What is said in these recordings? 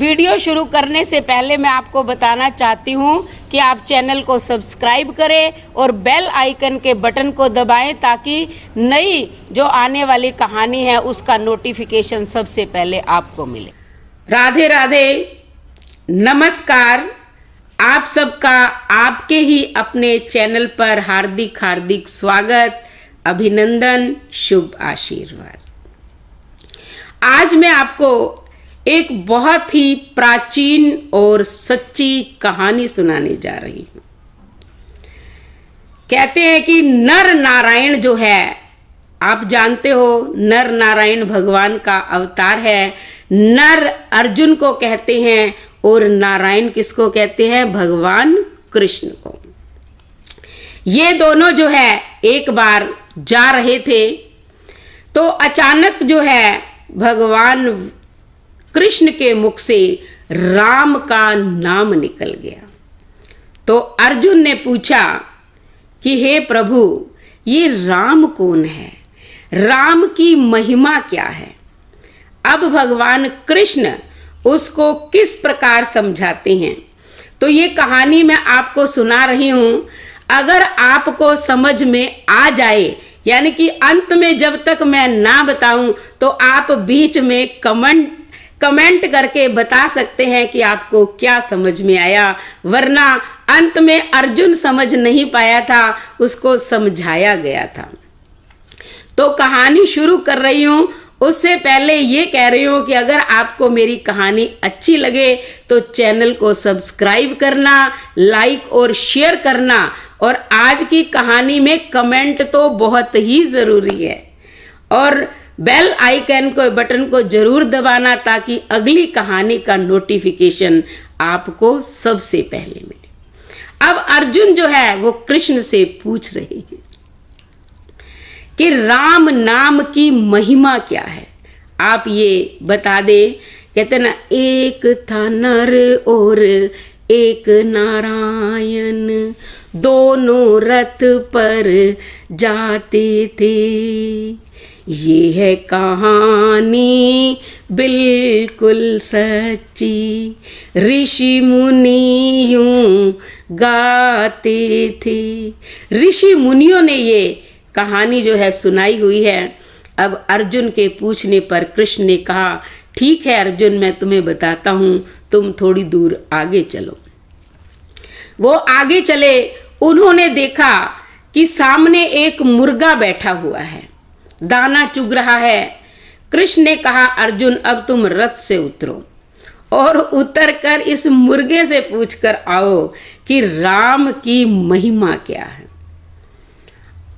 video शुरू करने से पहले मैं आपको बताना चाहती हूं कि आप चैनल को सब्सक्राइब करें और बेल आइकन के बटन को दबाएं ताकि नई जो आने वाली कहानी है उसका नोटिफिकेशन सबसे पहले आपको मिले राधे राधे नमस्कार आप सबका आपके ही अपने चैनल पर हार्दिक हार्दिक स्वागत अभिनंदन शुभ आशीर्वाद आज मैं आपको एक बहुत ही प्राचीन और सच्ची कहानी सुनाने जा रही हूं कहते हैं कि नर नारायण जो है आप जानते हो नर नारायण भगवान का अवतार है नर अर्जुन को कहते हैं और नारायण किसको कहते हैं भगवान कृष्ण को ये दोनों जो है एक बार जा रहे थे तो अचानक जो है भगवान कृष्ण के मुख से राम का नाम निकल गया तो अर्जुन ने पूछा कि हे प्रभु ये राम कौन है राम की महिमा क्या है अब भगवान कृष्ण उसको किस प्रकार समझाते हैं तो ये कहानी मैं आपको सुना रही हूं अगर आपको समझ में आ जाए यानी कि अंत में जब तक मैं ना बताऊं तो आप बीच में कमेंट कमेंट करके बता सकते हैं कि आपको क्या समझ में आया वरना अंत में अर्जुन समझ नहीं पाया था उसको समझाया गया था तो कहानी शुरू कर रही हूं उससे पहले ये कह रही हूँ कि अगर आपको मेरी कहानी अच्छी लगे तो चैनल को सब्सक्राइब करना लाइक और शेयर करना और आज की कहानी में कमेंट तो बहुत ही ज़रूरी है और बेल आइकन को बटन को जरूर दबाना ताकि अगली कहानी का नोटिफिकेशन आपको सबसे पहले मिले अब अर्जुन जो है वो कृष्ण से पूछ रहे हैं कि राम नाम की महिमा क्या है आप ये बता दें कहते ना एक था नर और एक नारायण दोनों रथ पर जाते थे ये है कहानी बिल्कुल सच्ची ऋषि मुनि यूं गाते थे ऋषि मुनियों ने ये कहानी जो है सुनाई हुई है अब अर्जुन के पूछने पर कृष्ण ने कहा ठीक है अर्जुन मैं तुम्हें बताता हूं तुम थोड़ी दूर आगे चलो वो आगे चले उन्होंने देखा कि सामने एक मुर्गा बैठा हुआ है दाना चुग रहा है कृष्ण ने कहा अर्जुन अब तुम रथ से उतरो और उतरकर इस मुर्गे से पूछकर आओ कि राम की महिमा क्या है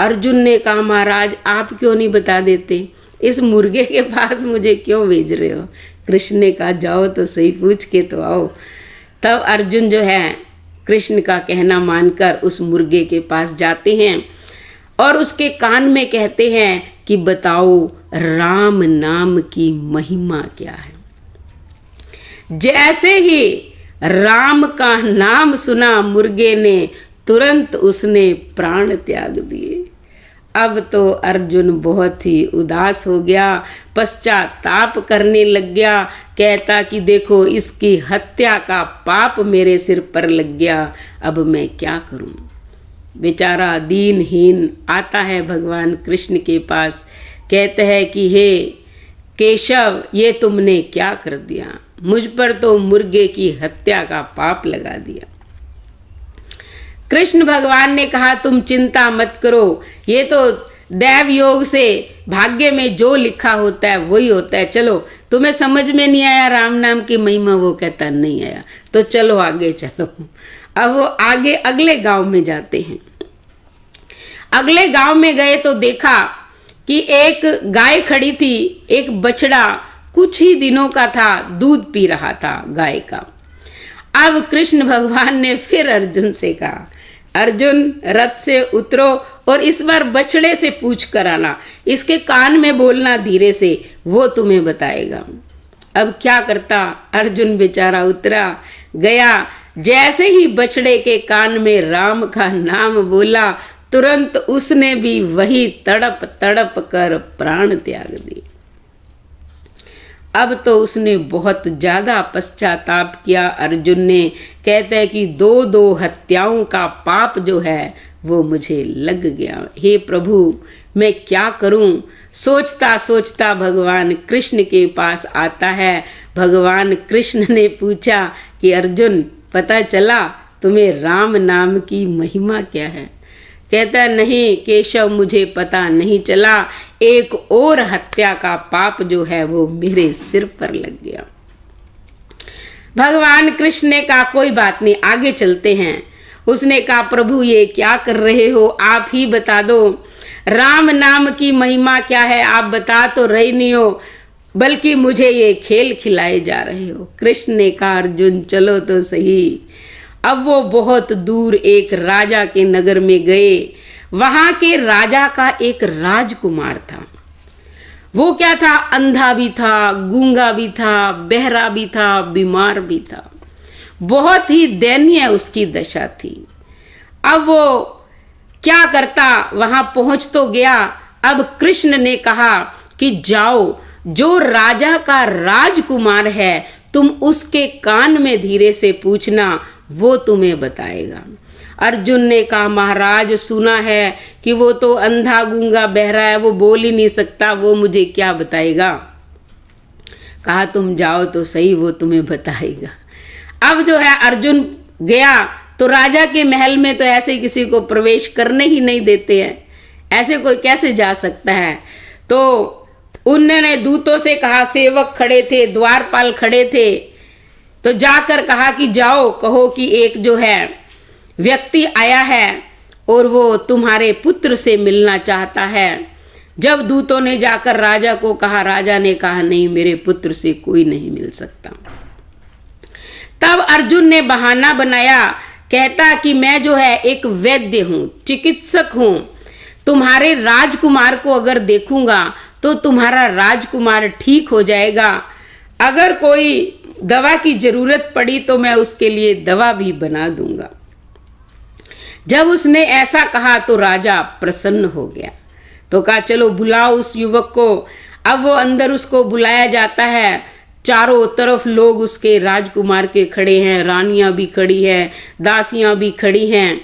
अर्जुन ने कहा महाराज आप क्यों नहीं बता देते इस मुर्गे के पास मुझे क्यों भेज रहे हो कृष्ण ने कहा जाओ तो सही पूछ के तो आओ तब अर्जुन जो है कृष्ण का कहना मानकर उस मुर्गे के पास जाते हैं और उसके कान में कहते हैं कि बताओ राम नाम की महिमा क्या है जैसे ही राम का नाम सुना मुर्गे ने तुरंत उसने प्राण त्याग दिए अब तो अर्जुन बहुत ही उदास हो गया पश्चाताप करने लग गया कहता कि देखो इसकी हत्या का पाप मेरे सिर पर लग गया अब मैं क्या करूं बेचारा दीनहीन आता है भगवान कृष्ण के पास कहते हैं कि हे केशव ये तुमने क्या कर दिया मुझ पर तो मुर्गे की हत्या का पाप लगा दिया कृष्ण भगवान ने कहा तुम चिंता मत करो ये तो दैव योग से भाग्य में जो लिखा होता है वही होता है चलो तुम्हें समझ में नहीं आया राम नाम की महिमा वो कहता नहीं आया तो चलो आगे चलो अब वो आगे अगले गांव में जाते हैं अगले गांव में गए तो देखा कि एक गाय खड़ी थी एक बछड़ा कुछ ही दिनों का था दूध पी रहा था गाय का अब कृष्ण भगवान ने फिर अर्जुन से कहा अर्जुन रथ से उतरो और इस बार बछड़े से पूछ कर आना इसके कान में बोलना धीरे से वो तुम्हें बताएगा अब क्या करता अर्जुन बेचारा उतरा गया जैसे ही बछड़े के कान में राम का नाम बोला तुरंत उसने भी वही तड़प तड़प कर प्राण त्याग दिए अब तो उसने बहुत ज़्यादा पश्चाताप किया अर्जुन ने कहते हैं कि दो दो हत्याओं का पाप जो है वो मुझे लग गया हे प्रभु मैं क्या करूं सोचता सोचता भगवान कृष्ण के पास आता है भगवान कृष्ण ने पूछा कि अर्जुन पता चला तुम्हें राम नाम की महिमा क्या है कहता नहीं केशव मुझे पता नहीं चला एक और हत्या का पाप जो है वो मेरे सिर पर लग गया भगवान कृष्ण ने कहा कोई बात नहीं आगे चलते हैं उसने कहा प्रभु ये क्या कर रहे हो आप ही बता दो राम नाम की महिमा क्या है आप बता तो रही नहीं हो बल्कि मुझे ये खेल खिलाए जा रहे हो कृष्ण ने कहा अर्जुन चलो तो सही अब वो बहुत दूर एक राजा के नगर में गए वहां के राजा का एक राजकुमार था वो क्या था अंधा भी था गूंगा भी था बहरा भी था बीमार भी था बहुत ही दयनीय उसकी दशा थी अब वो क्या करता वहां पहुंच तो गया अब कृष्ण ने कहा कि जाओ जो राजा का राजकुमार है तुम उसके कान में धीरे से पूछना वो तुम्हें बताएगा अर्जुन ने कहा महाराज सुना है कि वो तो अंधा गूंगा बहरा है वो बोल ही नहीं सकता वो मुझे क्या बताएगा कहा तुम जाओ तो सही वो तुम्हें बताएगा अब जो है अर्जुन गया तो राजा के महल में तो ऐसे किसी को प्रवेश करने ही नहीं देते हैं ऐसे कोई कैसे जा सकता है तो उन्होंने दूतों से कहा सेवक खड़े थे द्वारपाल खड़े थे तो जाकर कहा कि जाओ कहो कि एक जो है व्यक्ति आया है और वो तुम्हारे पुत्र से मिलना चाहता है जब दूतों ने जाकर राजा को कहा राजा ने कहा नहीं मेरे पुत्र से कोई नहीं मिल सकता तब अर्जुन ने बहाना बनाया कहता कि मैं जो है एक वैद्य हूं चिकित्सक हूँ तुम्हारे राजकुमार को अगर देखूंगा तो तुम्हारा राजकुमार ठीक हो जाएगा अगर कोई दवा की जरूरत पड़ी तो मैं उसके लिए दवा भी बना दूंगा जब उसने ऐसा कहा तो राजा प्रसन्न हो गया तो कहा चलो बुलाओ उस युवक को अब वो अंदर उसको बुलाया जाता है चारों तरफ लोग उसके राजकुमार के खड़े हैं रानियां भी खड़ी हैं दासियां भी खड़ी हैं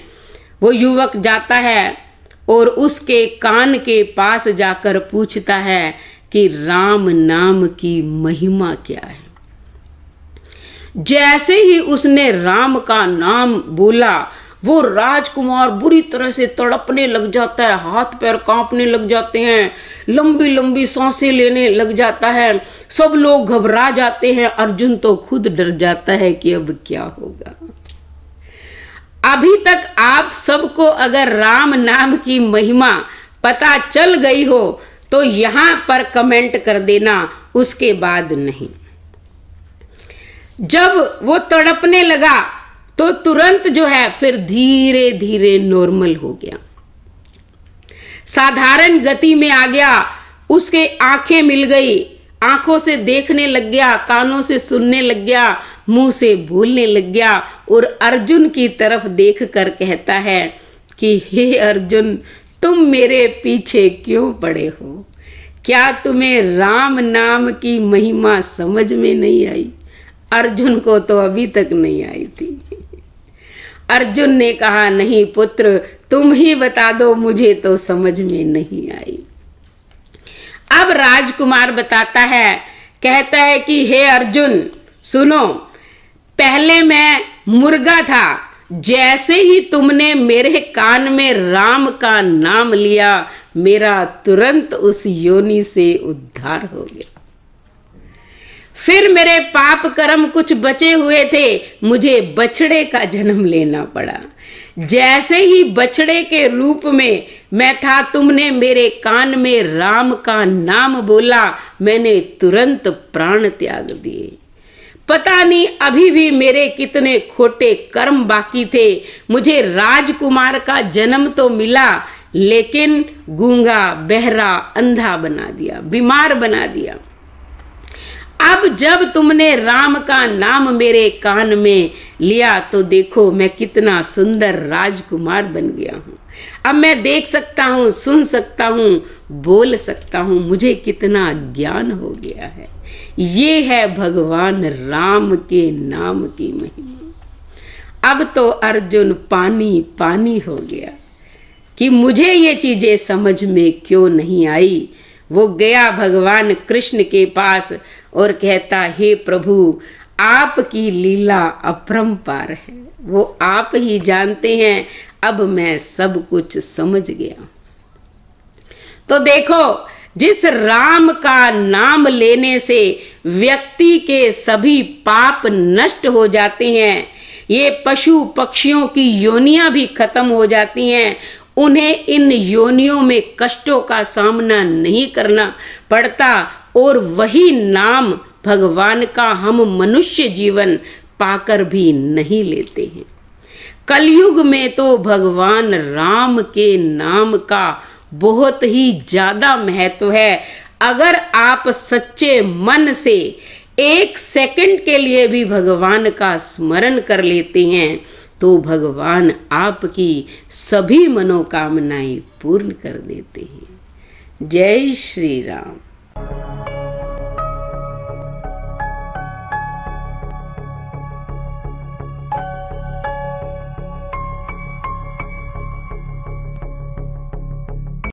वो युवक जाता है और उसके कान के पास जाकर पूछता है कि राम नाम की महिमा क्या है जैसे ही उसने राम का नाम बोला वो राजकुमार बुरी तरह से तड़पने लग जाता है हाथ पैर कांपने लग जाते हैं लंबी लंबी सांसें लेने लग जाता है सब लोग घबरा जाते हैं अर्जुन तो खुद डर जाता है कि अब क्या होगा अभी तक आप सबको अगर राम नाम की महिमा पता चल गई हो तो यहां पर कमेंट कर देना उसके बाद नहीं जब वो तड़पने लगा तो तुरंत जो है फिर धीरे धीरे नॉर्मल हो गया साधारण गति में आ गया उसके आंखें मिल गई आंखों से देखने लग गया कानों से सुनने लग गया मुंह से बोलने लग गया और अर्जुन की तरफ देख कर कहता है कि हे अर्जुन तुम मेरे पीछे क्यों पड़े हो क्या तुम्हें राम नाम की महिमा समझ में नहीं आई अर्जुन को तो अभी तक नहीं आई थी अर्जुन ने कहा नहीं पुत्र तुम ही बता दो मुझे तो समझ में नहीं आई अब राजकुमार बताता है कहता है कि हे अर्जुन सुनो पहले मैं मुर्गा था जैसे ही तुमने मेरे कान में राम का नाम लिया मेरा तुरंत उस योनि से उद्धार हो गया फिर मेरे पाप कर्म कुछ बचे हुए थे मुझे बछड़े का जन्म लेना पड़ा जैसे ही बछड़े के रूप में मैं था तुमने मेरे कान में राम का नाम बोला मैंने तुरंत प्राण त्याग दिए पता नहीं अभी भी मेरे कितने खोटे कर्म बाकी थे मुझे राजकुमार का जन्म तो मिला लेकिन गूंगा बहरा अंधा बना दिया बीमार बना दिया अब जब तुमने राम का नाम मेरे कान में लिया तो देखो मैं कितना सुंदर राजकुमार बन गया हूँ अब मैं देख सकता हूँ सुन सकता हूँ बोल सकता हूँ मुझे कितना ज्ञान हो गया है ये है भगवान राम के नाम की महिमा अब तो अर्जुन पानी पानी हो गया कि मुझे ये चीजें समझ में क्यों नहीं आई वो गया भगवान कृष्ण के पास और कहता हे प्रभु आपकी लीला अपरम्पार है वो आप ही जानते हैं अब मैं सब कुछ समझ गया तो देखो जिस राम का नाम लेने से व्यक्ति के सभी पाप नष्ट हो जाते हैं ये पशु पक्षियों की योनियां भी खत्म हो जाती हैं उन्हें इन योनियों में कष्टों का सामना नहीं करना पड़ता और वही नाम भगवान का हम मनुष्य जीवन पाकर भी नहीं लेते हैं कलयुग में तो भगवान राम के नाम का बहुत ही ज्यादा महत्व है अगर आप सच्चे मन से एक सेकंड के लिए भी भगवान का स्मरण कर लेते हैं तो भगवान आपकी सभी मनोकामनाएं पूर्ण कर देते हैं जय श्री राम